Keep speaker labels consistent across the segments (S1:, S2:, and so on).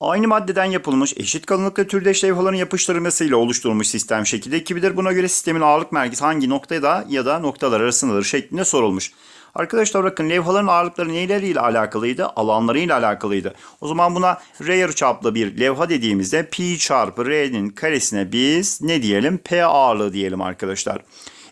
S1: Aynı maddeden yapılmış eşit kalınlıkta türdeş levhaların yapıştırılmasıyla oluşturulmuş sistem şekilde ekibidir. Buna göre sistemin ağırlık merkezi hangi noktada ya da noktalar arasındadır şeklinde sorulmuş. Arkadaşlar bakın levhaların ağırlıkları neyleriyle alakalıydı? Alanlarıyla alakalıydı. O zaman buna R yarıçaplı bir levha dediğimizde pi çarpı R'nin karesine biz ne diyelim? P ağırlığı diyelim arkadaşlar.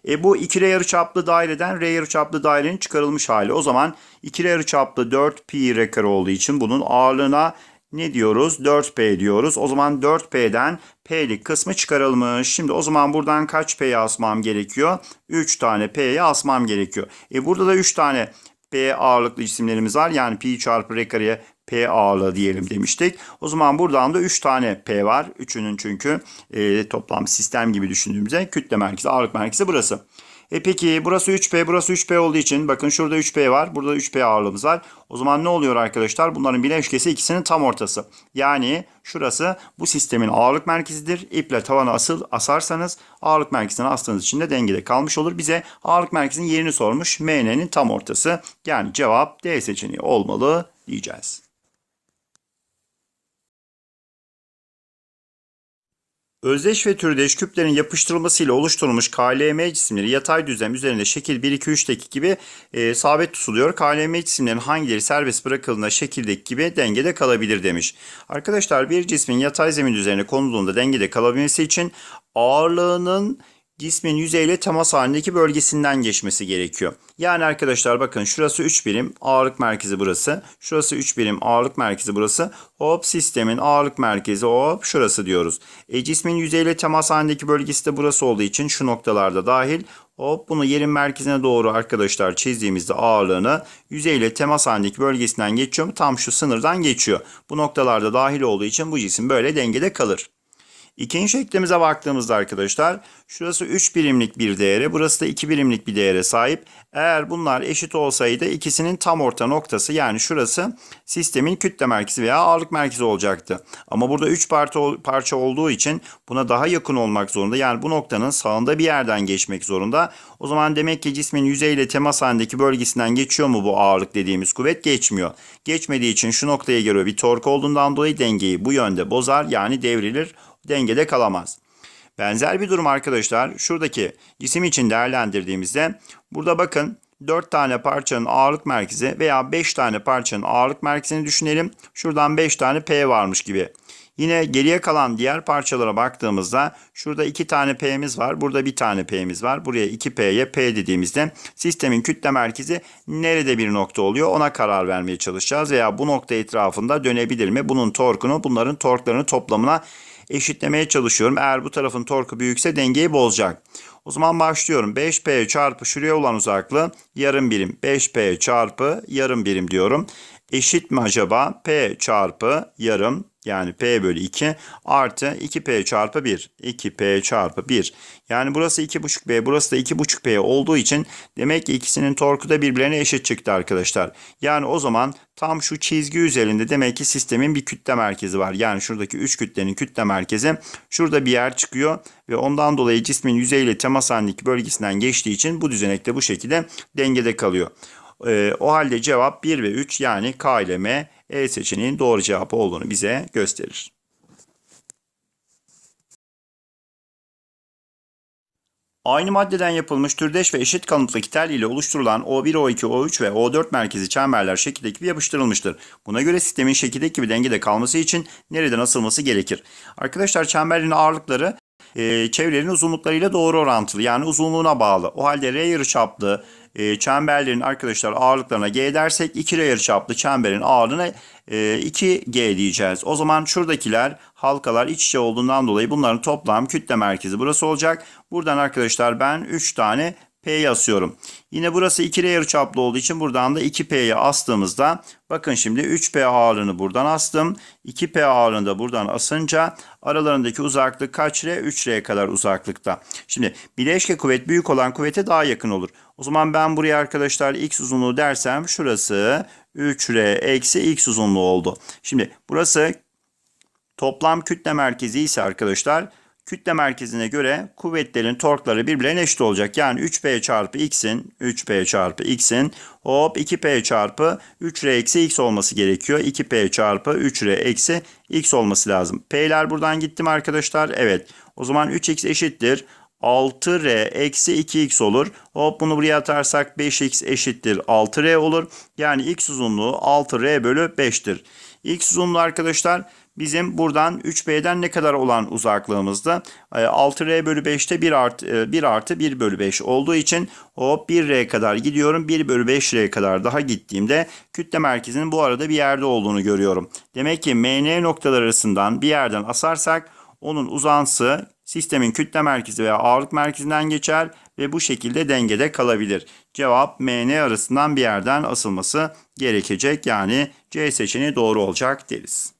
S1: E bu 2 R yarıçaplı daireden R yarıçaplı dairenin çıkarılmış hali. O zaman 2 R yarıçaplı 4 pi R kare olduğu için bunun ağırlığına ne diyoruz? 4P diyoruz. O zaman 4P'den P'lik kısmı çıkarılmış. Şimdi o zaman buradan kaç p'yi asmam gerekiyor? 3 tane p'yi asmam gerekiyor. E burada da 3 tane P ağırlıklı cisimlerimiz var. Yani p çarpı r kareye P ağırlığı diyelim demiştik. O zaman buradan da 3 tane P var. Üçünün çünkü e, toplam sistem gibi düşündüğümüzde kütle merkezi, ağırlık merkezi burası. E peki burası 3P burası 3P olduğu için bakın şurada 3P var. Burada 3P ağırlığımız var. O zaman ne oluyor arkadaşlar? Bunların bileşkesi ikisinin tam ortası. Yani şurası bu sistemin ağırlık merkezidir. İple tavana asıl asarsanız ağırlık merkezine astığınız için de dengede kalmış olur. Bize ağırlık merkezinin yerini sormuş. MN'nin tam ortası. Yani cevap D seçeneği olmalı diyeceğiz. Özdeş ve türdeş küplerin yapıştırılmasıyla oluşturulmuş KLM cisimleri yatay düzlem üzerinde şekil 1, 2, 3'teki gibi e, sabit tutuluyor. KLM cisimlerin hangileri serbest bırakıldığında şekildeki gibi dengede kalabilir demiş. Arkadaşlar bir cismin yatay zemin üzerine konulduğunda dengede kalabilmesi için ağırlığının cismin yüzeyle temas halindeki bölgesinden geçmesi gerekiyor. Yani arkadaşlar bakın şurası 3 birim ağırlık merkezi burası. Şurası 3 birim ağırlık merkezi burası. Hop sistemin ağırlık merkezi hop şurası diyoruz. E cismin yüzeyle temas halindeki bölgesi de burası olduğu için şu noktalarda dahil. Hop bunu yerin merkezine doğru arkadaşlar çizdiğimizde ağırlığını yüzeyle temas halindeki bölgesinden geçiyor mu? Tam şu sınırdan geçiyor. Bu noktalarda dahil olduğu için bu cisim böyle dengede kalır. İkinci şeklimize baktığımızda arkadaşlar şurası 3 birimlik bir değere burası da 2 birimlik bir değere sahip. Eğer bunlar eşit olsaydı ikisinin tam orta noktası yani şurası sistemin kütle merkezi veya ağırlık merkezi olacaktı. Ama burada 3 parça, olduğu için buna daha yakın olmak zorunda yani bu noktanın sağında bir yerden geçmek zorunda. O zaman demek ki cismin yüzeyle temas halindeki bölgesinden geçiyor mu bu ağırlık dediğimiz kuvvet geçmiyor. Geçmediği için şu noktaya göre bir tork olduğundan dolayı dengeyi bu yönde bozar yani devrilir dengede kalamaz. Benzer bir durum arkadaşlar şuradaki cisim için değerlendirdiğimizde burada bakın 4 tane parçanın ağırlık merkezi veya 5 tane parçanın ağırlık merkezini düşünelim. Şuradan 5 tane P varmış gibi. Yine geriye kalan diğer parçalara baktığımızda şurada 2 tane P'miz var. Burada 1 tane P'miz var. Buraya 2P'ye P dediğimizde sistemin kütle merkezi nerede bir nokta oluyor ona karar vermeye çalışacağız. Veya bu nokta etrafında dönebilir mi? Bunun torkunu bunların torklarını toplamına eşitlemeye çalışıyorum. Eğer bu tarafın torku büyükse dengeyi bozacak. O zaman başlıyorum. 5P çarpı şuraya olan uzaklığı yarım birim. 5P çarpı yarım birim diyorum. Eşit mi acaba? P çarpı yarım yani P bölü 2 artı 2P çarpı 1. 2P çarpı 1. Yani burası 2,5P burası da 2,5P olduğu için demek ki ikisinin torku da birbirlerine eşit çıktı arkadaşlar. Yani o zaman tam şu çizgi üzerinde demek ki sistemin bir kütle merkezi var. Yani şuradaki 3 kütlenin kütle merkezi şurada bir yer çıkıyor ve ondan dolayı cismin yüzeyle temas halindeki bölgesinden geçtiği için bu düzenekte bu şekilde dengede kalıyor. Ee, o halde cevap 1 ve 3 yani K ile M e seçeneğin doğru cevap olduğunu bize gösterir. Aynı maddeden yapılmış türdeş ve eşit kanıtlı kitel ile oluşturulan O1, O2, O3 ve O4 merkezi çemberler şekil gibi yapıştırılmıştır. Buna göre sistemin şekil ekibi dengede kalması için nereden asılması gerekir? Arkadaşlar çemberlerin ağırlıkları e, çevrelerin uzunluklarıyla doğru orantılı yani uzunluğuna bağlı. O halde R yarıçaplı e, çemberlerin arkadaşlar ağırlıklarına G dersek ikili yarıçaplı çemberin ağırlığına e, 2G diyeceğiz. O zaman şuradakiler halkalar iç içe olduğundan dolayı bunların toplam kütle merkezi burası olacak. Buradan arkadaşlar ben 3 tane P'yi asıyorum. Yine burası ikili yarıçaplı olduğu için buradan da 2P'yi astığımızda bakın şimdi 3P ağırlığını buradan astım. 2P ağırlığını da buradan asınca aralarındaki uzaklık kaç R? 3 R kadar uzaklıkta. Şimdi bileşke kuvvet büyük olan kuvvete daha yakın olur. O zaman ben buraya arkadaşlar x uzunluğu dersem şurası 3R eksi x uzunluğu oldu. Şimdi burası toplam kütle merkezi ise arkadaşlar kütle merkezine göre kuvvetlerin torkları birbirlerine eşit olacak. Yani 3P çarpı X'in 3P çarpı X'in hop 2P çarpı 3R eksi X olması gerekiyor. 2P çarpı 3R eksi X olması lazım. P'ler buradan gitti mi arkadaşlar? Evet. O zaman 3X eşittir. 6R eksi 2X olur. Hop bunu buraya atarsak 5X eşittir 6R olur. Yani X uzunluğu 6R bölü 5'tir. X uzunluğu arkadaşlar Bizim buradan 3B'den ne kadar olan uzaklığımızda 6R e, bölü 5'te 1 e, artı, 1 artı 1 bölü 5 olduğu için hop 1R kadar gidiyorum. 1 bölü 5R kadar daha gittiğimde kütle merkezinin bu arada bir yerde olduğunu görüyorum. Demek ki MN noktalar arasından bir yerden asarsak onun uzansı sistemin kütle merkezi veya ağırlık merkezinden geçer ve bu şekilde dengede kalabilir. Cevap MN arasından bir yerden asılması gerekecek yani C seçeneği doğru olacak deriz.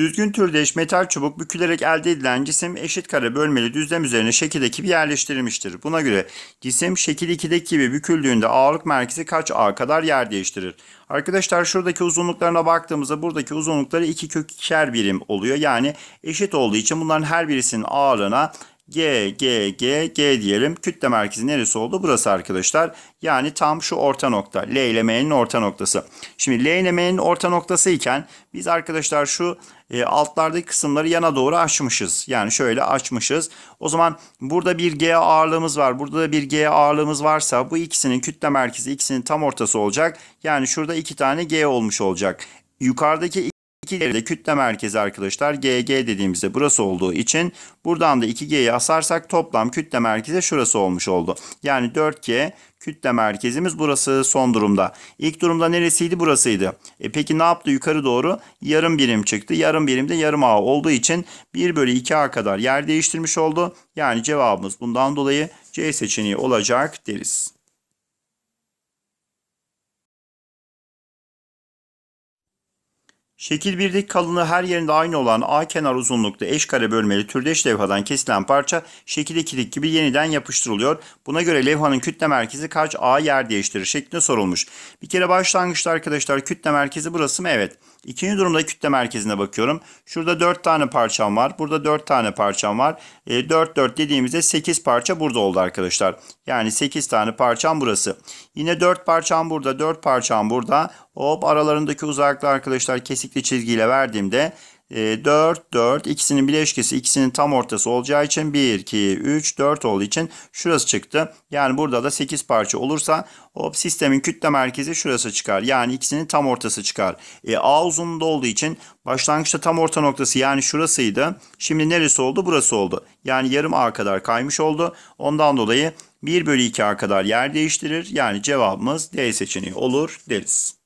S1: Düzgün türdeş metal çubuk bükülerek elde edilen cisim eşit kare bölmeli düzlem üzerine şekildeki bir yerleştirilmiştir. Buna göre cisim şekil 2'deki gibi büküldüğünde ağırlık merkezi kaç A kadar yer değiştirir? Arkadaşlar şuradaki uzunluklarına baktığımızda buradaki uzunlukları 2 kök 2'şer birim oluyor. Yani eşit olduğu için bunların her birisinin ağırlığına G, G, G, G diyelim. Kütle merkezi neresi oldu? Burası arkadaşlar. Yani tam şu orta nokta. L ile M'nin orta noktası. Şimdi L ile M'nin orta noktası iken biz arkadaşlar şu e, altlardaki kısımları yana doğru açmışız. Yani şöyle açmışız. O zaman burada bir G ağırlığımız var. Burada da bir G ağırlığımız varsa bu ikisinin kütle merkezi ikisinin tam ortası olacak. Yani şurada iki tane G olmuş olacak. Yukarıdaki 2 geride kütle merkezi arkadaşlar GG dediğimizde burası olduğu için buradan da 2G'yi asarsak toplam kütle merkezi şurası olmuş oldu. Yani 4G kütle merkezimiz burası son durumda. İlk durumda neresiydi? Burasıydı. E peki ne yaptı? Yukarı doğru yarım birim çıktı. Yarım birimde yarım A olduğu için 1 bölü 2A kadar yer değiştirmiş oldu. Yani cevabımız bundan dolayı C seçeneği olacak deriz. Şekil 1'deki kalınlığı her yerinde aynı olan A kenar uzunlukta kare bölmeli türdeş levhadan kesilen parça şekil 2'deki gibi yeniden yapıştırılıyor. Buna göre levhanın kütle merkezi kaç A yer değiştirir şeklinde sorulmuş. Bir kere başlangıçta arkadaşlar kütle merkezi burası mı? Evet. İkinci durumda kütle merkezine bakıyorum. Şurada 4 tane parçam var. Burada 4 tane parçam var. E, 4 4 dediğimizde 8 parça burada oldu arkadaşlar. Yani 8 tane parçam burası. Yine 4 parçam burada, 4 parçam burada. Hop aralarındaki uzaklığı arkadaşlar kesikli çizgiyle verdiğimde 4, ee, 4 ikisinin bileşkesi ikisinin tam ortası olacağı için 1, 2, 3, 4 olduğu için şurası çıktı. Yani burada da 8 parça olursa hop sistemin kütle merkezi şurası çıkar. Yani ikisinin tam ortası çıkar. E, A uzunluğunda olduğu için başlangıçta tam orta noktası yani şurasıydı. Şimdi neresi oldu? Burası oldu. Yani yarım A kadar kaymış oldu. Ondan dolayı 1 bölü 2 A kadar yer değiştirir. Yani cevabımız D seçeneği olur deriz.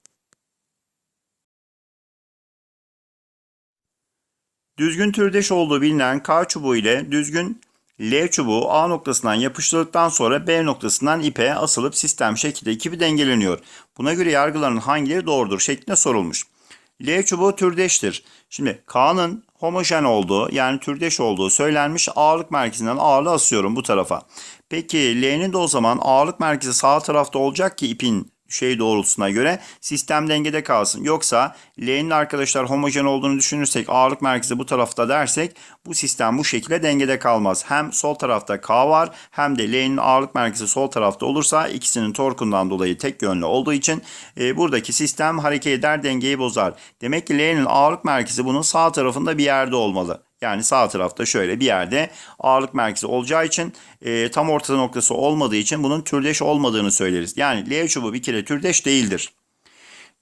S1: Düzgün türdeş olduğu bilinen K çubuğu ile düzgün L çubuğu A noktasından yapıştırdıktan sonra B noktasından ipe asılıp sistem şekilde ekibi dengeleniyor. Buna göre yargıların hangileri doğrudur şeklinde sorulmuş. L çubuğu türdeştir. Şimdi K'nın homojen olduğu yani türdeş olduğu söylenmiş ağırlık merkezinden ağırlığı asıyorum bu tarafa. Peki L'nin de o zaman ağırlık merkezi sağ tarafta olacak ki ipin şey doğrultusuna göre sistem dengede kalsın. Yoksa L'nin arkadaşlar homojen olduğunu düşünürsek ağırlık merkezi bu tarafta dersek bu sistem bu şekilde dengede kalmaz. Hem sol tarafta K var hem de L'nin ağırlık merkezi sol tarafta olursa ikisinin torkundan dolayı tek yönlü olduğu için e, buradaki sistem hareket eder dengeyi bozar. Demek ki L'nin ağırlık merkezi bunun sağ tarafında bir yerde olmalı. Yani sağ tarafta şöyle bir yerde ağırlık merkezi olacağı için e, tam orta noktası olmadığı için bunun türdeş olmadığını söyleriz. Yani L çubuğu bir kere türdeş değildir.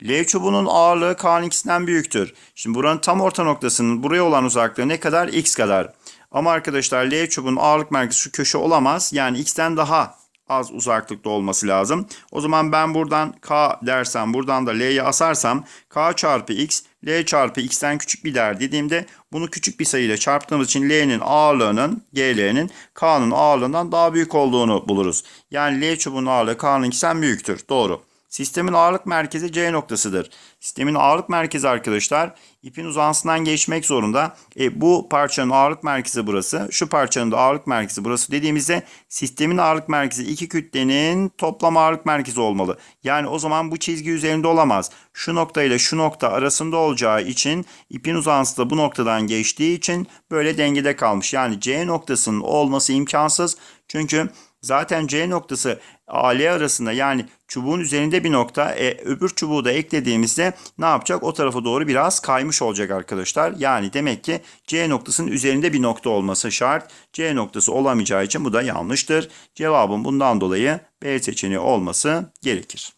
S1: L çubuğunun ağırlığı K'nın ikisinden büyüktür. Şimdi buranın tam orta noktasının buraya olan uzaklığı ne kadar? X kadar. Ama arkadaşlar L çubuğunun ağırlık merkezi şu köşe olamaz. Yani X'ten daha az uzaklıkta olması lazım. O zaman ben buradan K dersem buradan da l'yi asarsam K çarpı X L çarpı X'ten küçük bir değer dediğimde bunu küçük bir sayıyla çarptığımız için L'nin ağırlığının GL'nin K'nın ağırlığından daha büyük olduğunu buluruz. Yani L çubuğunun ağırlığı K'nın X'ten büyüktür. Doğru. Sistemin ağırlık merkezi C noktasıdır. Sistemin ağırlık merkezi arkadaşlar ipin uzansından geçmek zorunda. E, bu parçanın ağırlık merkezi burası. Şu parçanın da ağırlık merkezi burası dediğimizde sistemin ağırlık merkezi iki kütlenin toplam ağırlık merkezi olmalı. Yani o zaman bu çizgi üzerinde olamaz. Şu nokta ile şu nokta arasında olacağı için ipin uzantısı da bu noktadan geçtiği için böyle dengede kalmış. Yani C noktasının olması imkansız. Çünkü zaten C noktası AL arasında yani çubuğun üzerinde bir nokta e, öbür çubuğu da eklediğimizde ne yapacak? O tarafa doğru biraz kaymış olacak arkadaşlar. Yani demek ki C noktasının üzerinde bir nokta olması şart. C noktası olamayacağı için bu da yanlıştır. Cevabın bundan dolayı B seçeneği olması gerekir.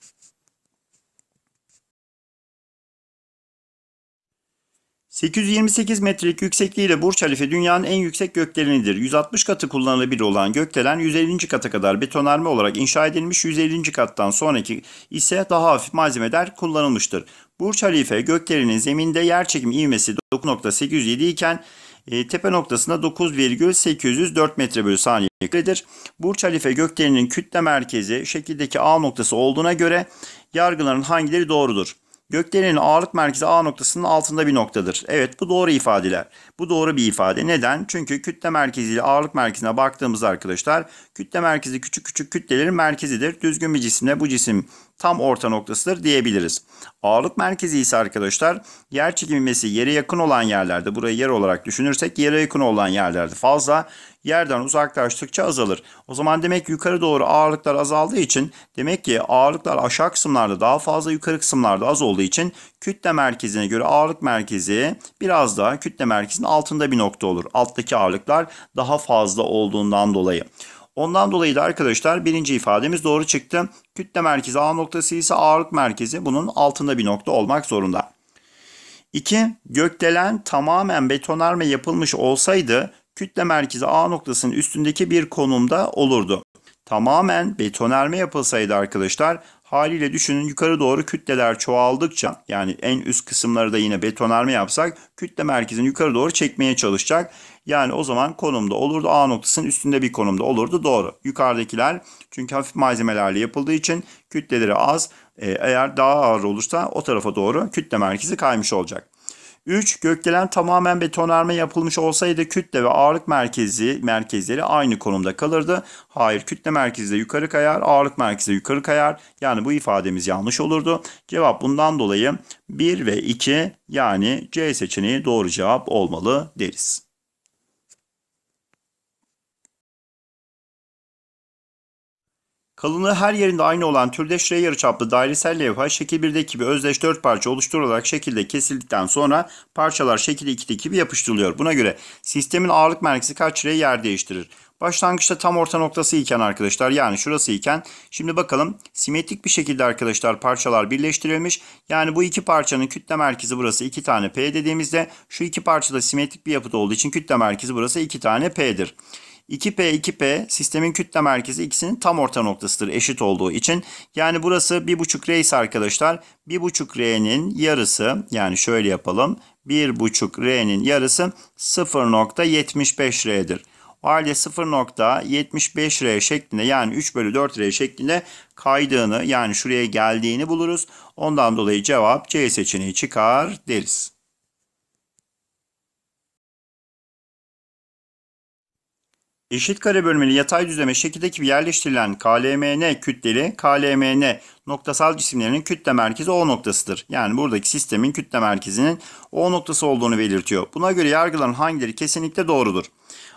S1: 828 metrelik yüksekliğiyle Burç Halife dünyanın en yüksek gökdelenidir. 160 katı kullanılabilir olan gökdelen 150. kata kadar betonarme olarak inşa edilmiş 150. kattan sonraki ise daha hafif malzemeler kullanılmıştır. Burç Halife gökdelenin zeminde yer çekim ivmesi 9.807 iken e, tepe noktasında 9,804 metre bölü saniyedir. metredir. Burç Halife gökdeleninin kütle merkezi şekildeki A noktası olduğuna göre yargıların hangileri doğrudur? Gökdelenin ağırlık merkezi A noktasının altında bir noktadır. Evet bu doğru ifadeler. Bu doğru bir ifade. Neden? Çünkü kütle merkezi ağırlık merkezine baktığımızda arkadaşlar kütle merkezi küçük küçük kütlelerin merkezidir. Düzgün bir cisimde bu cisim tam orta noktasıdır diyebiliriz. Ağırlık merkezi ise arkadaşlar yer çekimimesi yere yakın olan yerlerde burayı yer olarak düşünürsek yere yakın olan yerlerde fazla yerden uzaklaştıkça azalır. O zaman demek yukarı doğru ağırlıklar azaldığı için demek ki ağırlıklar aşağı kısımlarda daha fazla yukarı kısımlarda az olduğu için kütle merkezine göre ağırlık merkezi biraz daha kütle merkezinin altında bir nokta olur. Alttaki ağırlıklar daha fazla olduğundan dolayı. Ondan dolayı da arkadaşlar birinci ifademiz doğru çıktı. Kütle merkezi A noktası ise ağırlık merkezi bunun altında bir nokta olmak zorunda. 2. Gökdelen tamamen betonarme yapılmış olsaydı kütle merkezi A noktasının üstündeki bir konumda olurdu. Tamamen betonarme yapılsaydı arkadaşlar haliyle düşünün yukarı doğru kütleler çoğaldıkça yani en üst kısımları da yine betonarme yapsak kütle merkezini yukarı doğru çekmeye çalışacak. Yani o zaman konumda olurdu. A noktasının üstünde bir konumda olurdu. Doğru. Yukarıdakiler çünkü hafif malzemelerle yapıldığı için kütleleri az. Ee, eğer daha ağır olursa o tarafa doğru kütle merkezi kaymış olacak. 3. Gökdelen tamamen betonarme yapılmış olsaydı kütle ve ağırlık merkezi merkezleri aynı konumda kalırdı. Hayır kütle merkezi de yukarı kayar, ağırlık merkezi de yukarı kayar. Yani bu ifademiz yanlış olurdu. Cevap bundan dolayı 1 ve 2 yani C seçeneği doğru cevap olmalı deriz. Kalınlığı her yerinde aynı olan türdeş R çaplı dairesel levha şekil 1'deki bir özdeş 4 parça oluşturularak şekilde kesildikten sonra parçalar şekil 2'deki bir yapıştırılıyor. Buna göre sistemin ağırlık merkezi kaç R yer değiştirir? Başlangıçta tam orta noktası iken arkadaşlar yani şurası iken şimdi bakalım simetrik bir şekilde arkadaşlar parçalar birleştirilmiş. Yani bu iki parçanın kütle merkezi burası 2 tane P dediğimizde şu iki parça da simetrik bir yapıda olduğu için kütle merkezi burası 2 tane P'dir. 2P 2P sistemin kütle merkezi ikisinin tam orta noktasıdır eşit olduğu için. Yani burası 1,5 R ise arkadaşlar 1,5 R'nin yarısı yani şöyle yapalım. 1,5 R'nin yarısı 0.75 R'dir. O halde 0.75 R şeklinde yani 3 bölü 4 R şeklinde kaydığını yani şuraya geldiğini buluruz. Ondan dolayı cevap C seçeneği çıkar deriz. Eşit kare bölmeli yatay düzleme şekildeki bir yerleştirilen KLMN kütleli KLMN noktasal cisimlerinin kütle merkezi O noktasıdır. Yani buradaki sistemin kütle merkezinin O noktası olduğunu belirtiyor. Buna göre yargıların hangileri kesinlikle doğrudur?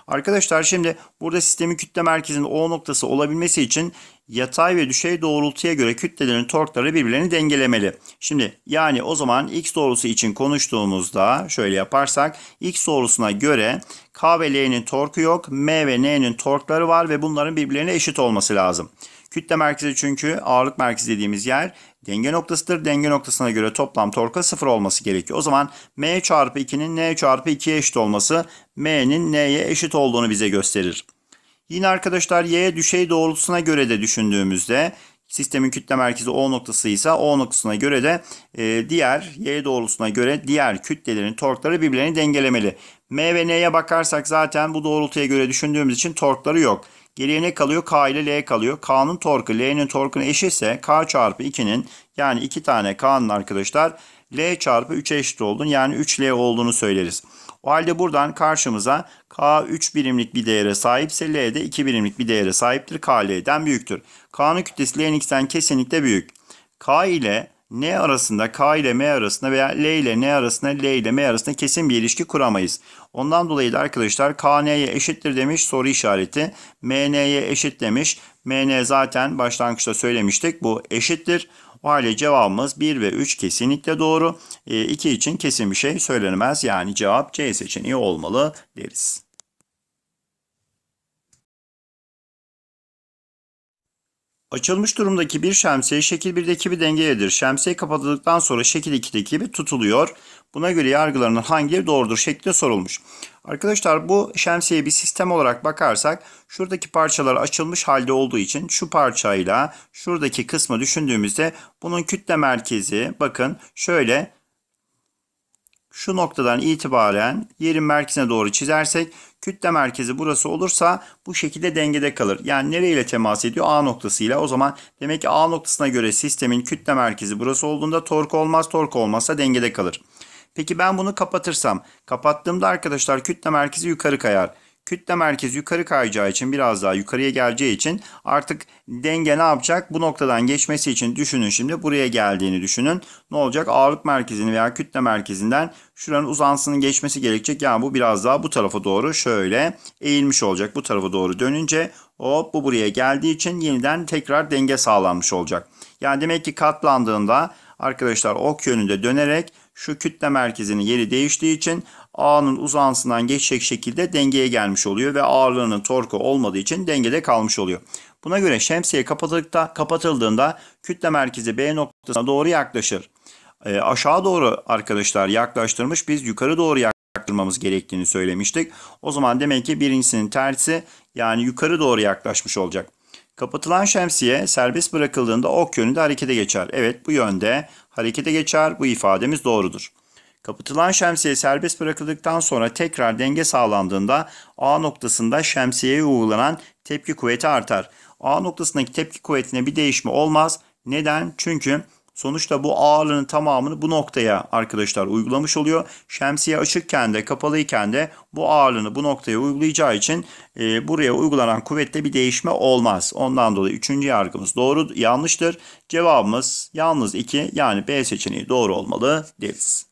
S1: Arkadaşlar şimdi burada sistemin kütle merkezinin O noktası olabilmesi için yatay ve düşey doğrultuya göre kütlelerin torkları birbirlerini dengelemeli. Şimdi yani o zaman x doğrusu için konuştuğumuzda şöyle yaparsak x doğrusuna göre K ve L'nin torku yok. M ve N'nin torkları var ve bunların birbirlerine eşit olması lazım. Kütle merkezi çünkü ağırlık merkezi dediğimiz yer denge noktasıdır. Denge noktasına göre toplam torka sıfır olması gerekiyor. O zaman M çarpı 2'nin N çarpı 2'ye eşit olması M'nin N'ye eşit olduğunu bize gösterir. Yine arkadaşlar Y'ye düşey doğrultusuna göre de düşündüğümüzde sistemin kütle merkezi O noktası ise O noktasına göre de e, diğer Y doğrultusuna göre diğer kütlelerin torkları birbirini dengelemeli. M ve N'ye bakarsak zaten bu doğrultuya göre düşündüğümüz için torkları yok. Geriye ne kalıyor? K ile L kalıyor. K'nın torku L'nin torkuna eşitse K çarpı 2'nin yani 2 tane K'nın arkadaşlar L çarpı 3'e eşit olduğunu yani 3L olduğunu söyleriz. O halde buradan karşımıza K 3 birimlik bir değere sahipse L de 2 birimlik bir değere sahiptir. K L'den büyüktür. K'nın kütlesi L'nin X'den kesinlikle büyük. K ile N arasında K ile M arasında veya L ile N arasında L ile M arasında kesin bir ilişki kuramayız. Ondan dolayı da arkadaşlar K N'ye eşittir demiş soru işareti. M N'ye eşit demiş. M N zaten başlangıçta söylemiştik bu eşittir. O halde cevabımız 1 ve 3 kesinlikle doğru. E, 2 için kesin bir şey söylenemez. Yani cevap C seçeneği olmalı deriz. Açılmış durumdaki bir şemsiye şekil 1'deki bir dengeyedir. Şemsiye kapatıldıktan sonra şekil 2'deki bir tutuluyor. Buna göre yargılarının hangi doğrudur şeklinde sorulmuş. Arkadaşlar bu şemsiyeye bir sistem olarak bakarsak şuradaki parçalar açılmış halde olduğu için şu parçayla şuradaki kısmı düşündüğümüzde bunun kütle merkezi bakın şöyle şu noktadan itibaren yerin merkezine doğru çizersek Kütle merkezi burası olursa bu şekilde dengede kalır. Yani nereyle temas ediyor? A noktasıyla. O zaman demek ki A noktasına göre sistemin kütle merkezi burası olduğunda tork olmaz. Tork olmazsa dengede kalır. Peki ben bunu kapatırsam. Kapattığımda arkadaşlar kütle merkezi yukarı kayar kütle merkezi yukarı kayacağı için biraz daha yukarıya geleceği için artık denge ne yapacak? Bu noktadan geçmesi için düşünün şimdi buraya geldiğini düşünün. Ne olacak? Ağırlık merkezini veya kütle merkezinden şuranın uzansının geçmesi gerekecek. Yani bu biraz daha bu tarafa doğru şöyle eğilmiş olacak. Bu tarafa doğru dönünce hop bu buraya geldiği için yeniden tekrar denge sağlanmış olacak. Yani demek ki katlandığında arkadaşlar ok yönünde dönerek şu kütle merkezinin yeri değiştiği için ağının uzantısından geçecek şekilde dengeye gelmiş oluyor ve ağırlığının torku olmadığı için dengede kalmış oluyor. Buna göre şemsiye kapatıldığında kütle merkezi B noktasına doğru yaklaşır. E, aşağı doğru arkadaşlar yaklaştırmış biz yukarı doğru yaklaştırmamız gerektiğini söylemiştik. O zaman demek ki birincisinin tersi yani yukarı doğru yaklaşmış olacak. Kapatılan şemsiye serbest bırakıldığında ok yönünde harekete geçer. Evet bu yönde harekete geçer. Bu ifademiz doğrudur. Kapatılan şemsiye serbest bırakıldıktan sonra tekrar denge sağlandığında A noktasında şemsiyeye uygulanan tepki kuvveti artar. A noktasındaki tepki kuvvetine bir değişme olmaz. Neden? Çünkü Sonuçta bu ağırlığın tamamını bu noktaya arkadaşlar uygulamış oluyor. Şemsiye açıkken de kapalıyken de bu ağırlığını bu noktaya uygulayacağı için e, buraya uygulanan kuvvette bir değişme olmaz. Ondan dolayı üçüncü yargımız doğru yanlıştır. Cevabımız yalnız 2 yani B seçeneği doğru olmalı deriz.